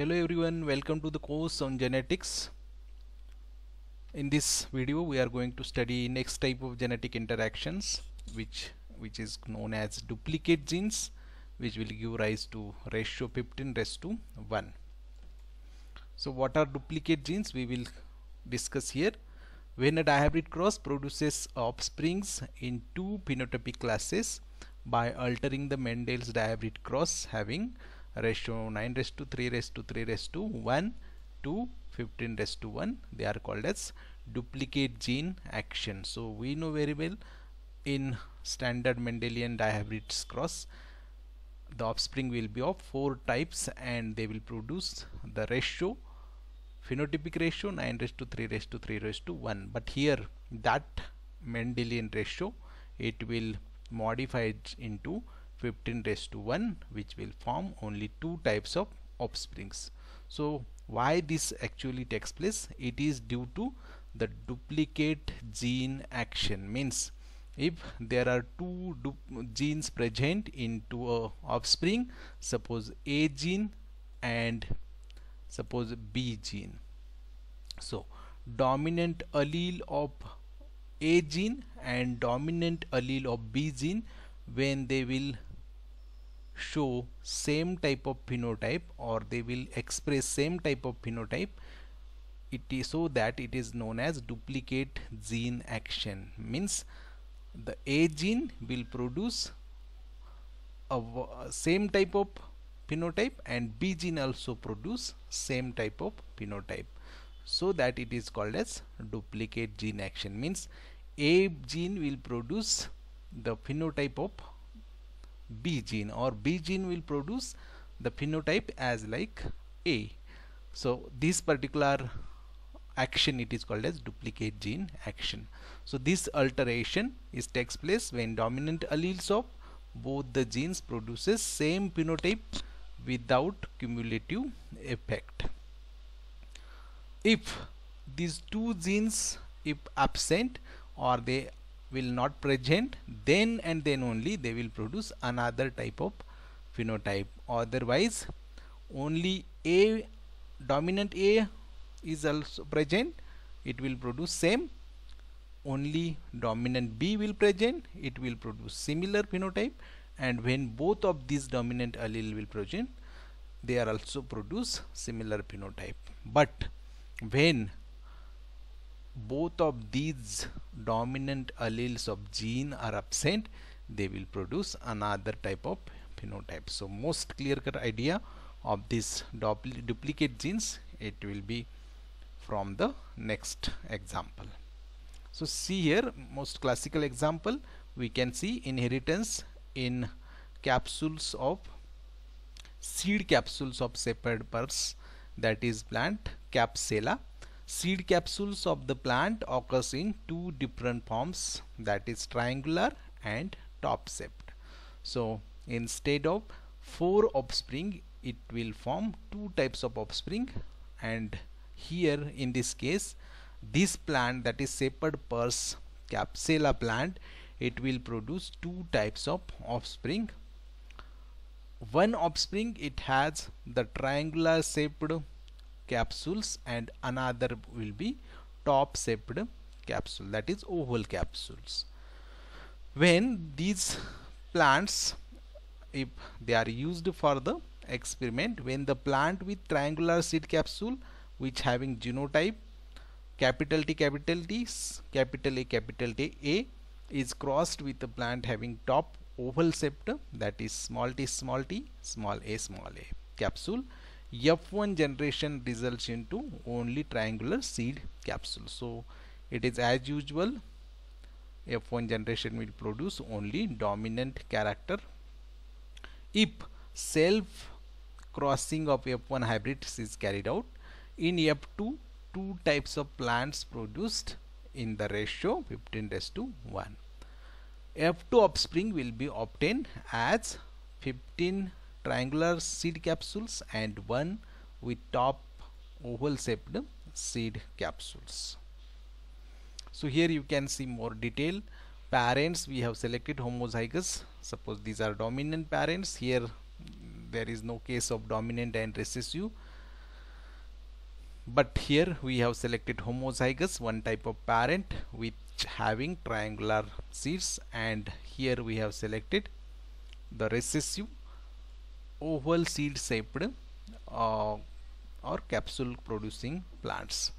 hello everyone welcome to the course on genetics in this video we are going to study next type of genetic interactions which which is known as duplicate genes which will give rise to ratio 15 rest to 1 so what are duplicate genes we will discuss here when a dihybrid cross produces offsprings in two phenotypic classes by altering the Mendel's dihybrid cross having Ratio 9 raised to 3 raised to 3 raised to 1 to 15 raised to 1 they are called as duplicate gene action so we know very well in standard Mendelian dihybrid cross the offspring will be of four types and they will produce the ratio phenotypic ratio 9 raised to 3 raised to 3 raised to 1 but here that Mendelian ratio it will modify it into 15 raised to 1 which will form only two types of offsprings so why this actually takes place it is due to the duplicate gene action means if there are two genes present into a offspring suppose a gene and suppose b gene so dominant allele of a gene and dominant allele of b gene when they will show same type of phenotype or they will express same type of phenotype it is so that it is known as duplicate gene action means the A gene will produce a same type of phenotype and B gene also produce same type of phenotype so that it is called as duplicate gene action means A gene will produce the phenotype of B gene or B gene will produce the phenotype as like A. So this particular action it is called as duplicate gene action. So this alteration is takes place when dominant alleles of both the genes produces same phenotype without cumulative effect. If these two genes if absent or they will not present then and then only they will produce another type of phenotype otherwise only a dominant a is also present it will produce same only dominant b will present it will produce similar phenotype and when both of these dominant allele will present they are also produce similar phenotype but when both of these dominant alleles of gene are absent they will produce another type of phenotype so most clear cut idea of this duplicate genes it will be from the next example so see here most classical example we can see inheritance in capsules of seed capsules of shepherd purse that is plant capsella Seed capsules of the plant occurs in two different forms that is triangular and top shaped. So instead of four offspring it will form two types of offspring and here in this case this plant that is shepherd purse capsula plant it will produce two types of offspring one offspring it has the triangular shaped capsules and another will be top shaped capsule that is oval capsules when these plants if they are used for the experiment when the plant with triangular seed capsule which having genotype capital T capital T capital A capital T A is crossed with the plant having top oval septum, that is small t small t small a small a capsule F1 generation results into only triangular seed capsule. So it is as usual F1 generation will produce only dominant character. If self crossing of F1 hybrids is carried out in F2 two types of plants produced in the ratio 15 to 1. F2 offspring will be obtained as 15 triangular seed capsules and one with top oval shaped seed capsules. So here you can see more detail. Parents we have selected homozygous. Suppose these are dominant parents. Here there is no case of dominant and recessive. But here we have selected homozygous, one type of parent which having triangular seeds and here we have selected the recessive oval seed shaped uh, or capsule producing plants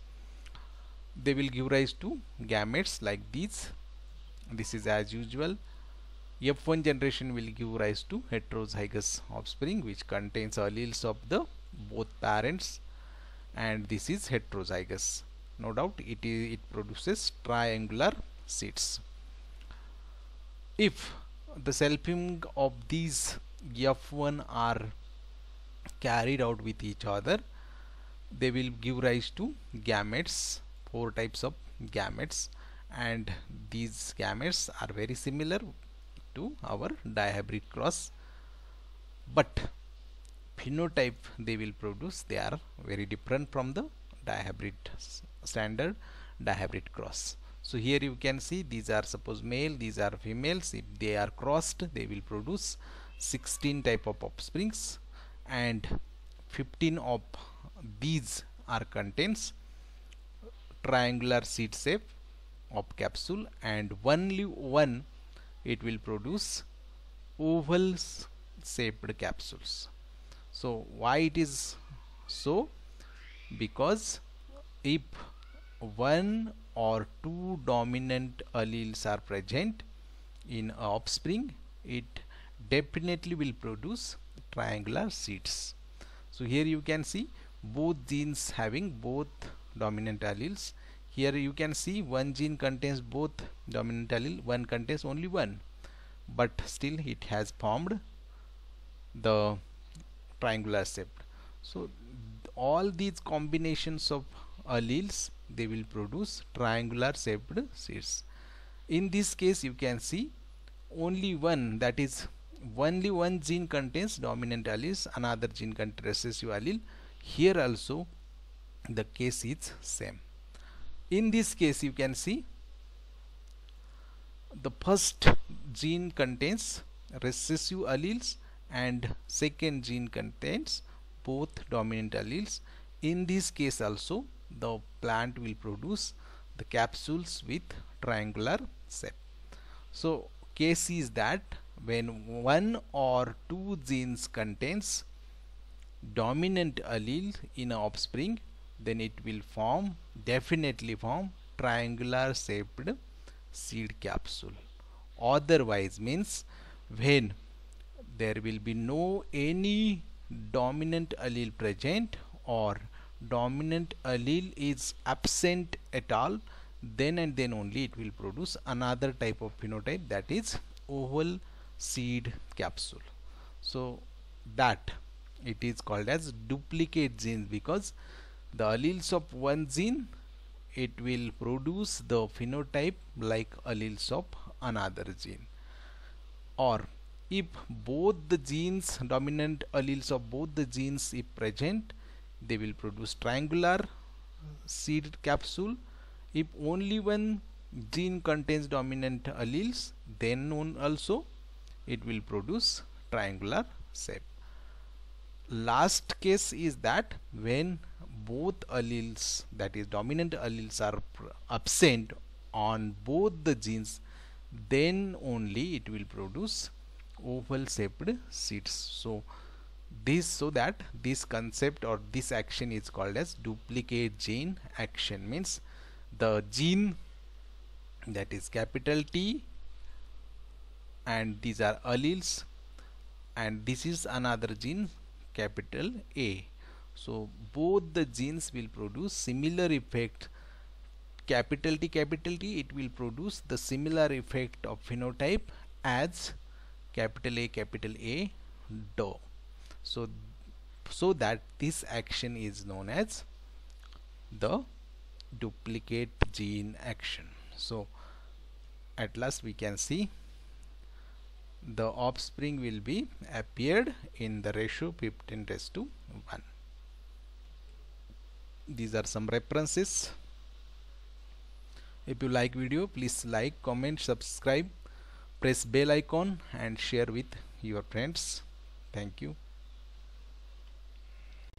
they will give rise to gametes like these this is as usual F1 generation will give rise to heterozygous offspring which contains alleles of the both parents and this is heterozygous no doubt it is it produces triangular seeds if the selfing of these f1 are carried out with each other they will give rise to gametes four types of gametes and these gametes are very similar to our dihybrid cross but phenotype they will produce they are very different from the dihybrid standard dihybrid cross so here you can see these are suppose male these are females if they are crossed they will produce 16 type of offsprings and 15 of these are contains triangular seed shape of capsule and only one it will produce oval shaped capsules so why it is so because if one or two dominant alleles are present in offspring it definitely will produce triangular seeds so here you can see both genes having both dominant alleles here you can see one gene contains both dominant allele one contains only one but still it has formed the triangular shape so all these combinations of alleles they will produce triangular shaped seeds in this case you can see only one that is only one gene contains dominant alleles another gene contains recessive allele here also the case is same in this case you can see the first gene contains recessive alleles and second gene contains both dominant alleles in this case also the plant will produce the capsules with triangular shape so case is that when one or two genes contains dominant allele in an offspring then it will form definitely form triangular shaped seed capsule otherwise means when there will be no any dominant allele present or dominant allele is absent at all then and then only it will produce another type of phenotype that is oval seed capsule so that it is called as duplicate genes because the alleles of one gene it will produce the phenotype like alleles of another gene or if both the genes dominant alleles of both the genes if present they will produce triangular seed capsule if only one gene contains dominant alleles then known also it will produce triangular shape last case is that when both alleles that is dominant alleles are absent on both the genes then only it will produce oval shaped seeds so this so that this concept or this action is called as duplicate gene action means the gene that is capital T and these are alleles and this is another gene capital A so both the genes will produce similar effect capital T capital T it will produce the similar effect of phenotype as capital A capital A DO so so that this action is known as the duplicate gene action so at last we can see the offspring will be appeared in the ratio 15 raised to 1 these are some references if you like video please like comment subscribe press bell icon and share with your friends thank you